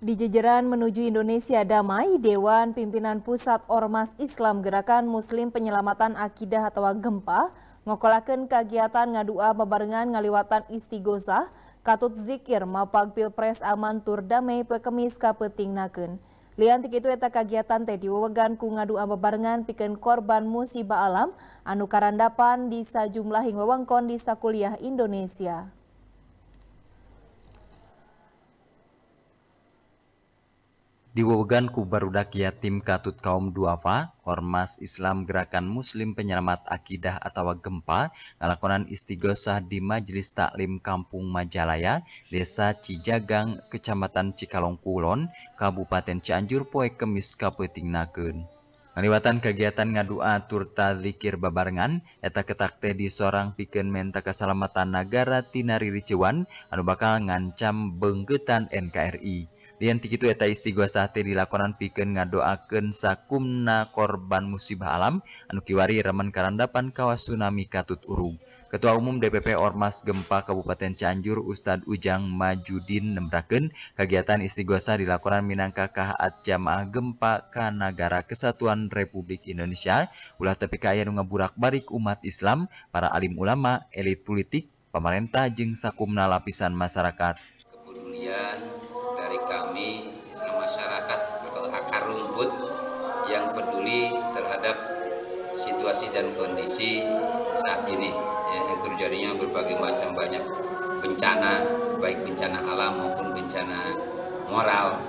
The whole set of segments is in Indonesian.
Di jejeran menuju Indonesia damai, Dewan Pimpinan Pusat Ormas Islam Gerakan Muslim Penyelamatan Akidah atau Gempa ngokolaken kegiatan ngadua bebarengan ngaliwatan istigosa katut zikir mapag pilpres aman tur damai pekemis kapeting naken. Liantik itu eta kegiatan teh diwewegan ku ngadua bebarengan pikeun korban musibah alam anu karandapan di sajumlah hing wewengkon di sakuliah Indonesia. Di ku barudak yatim katut kaum duafa, Ormas Islam Gerakan Muslim Penyelamat Akidah atau Gempa ngalakonan istighosah di Majelis Taklim Kampung Majalaya, Desa Cijagang, Kecamatan Cikalong Kulon, Kabupaten Cianjur Poe Kemis Kapetingnakeun. Ngaliwatan kegiatan ngadua turta zikir babarengan, eta ketak teh seorang piken menta keselamatan negara tinari riricuan, anu bakal ngancam benggetan NKRI. tigi eta istiwasae di laporan piken ngadoaken sakumna korban musib alam anukiwari remen karandapankawawah tsunami katut Urung ketua umum DPP ormas gempa Kabupaten Canjur Ustad Ujang Majudin nembraken kegiatan istigosa dilakporan minangka kaat jamaah gempa Kangara Kesatuan Republik Indonesia ulah tapi kayakbunga buak-balik umat Islam para alim ulama elit politik pemarentahjeng sakumna lapisan masyarakat dan peduli terhadap situasi dan kondisi saat ini ya, yang terjadinya berbagai macam banyak bencana baik bencana alam maupun bencana moral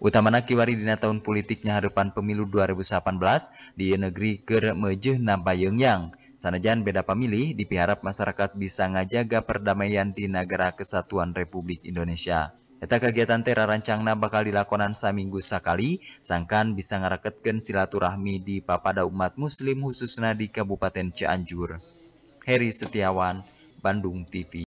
Utamana kiwari dina tahun politiknya harapan pemilu 2018 di negeri ker mejeh nampayeungyang. Sanajan beda pemilih, dipiharap masyarakat bisa ngajaga perdamaian di negara kesatuan Republik Indonesia. Eta kegiatan Tera rancangna bakal dilakonan saminggu sakali, sangkan bisa ngaraketken silaturahmi di papada umat muslim khususnya di Kabupaten Cianjur. Heri Setiawan, Bandung TV.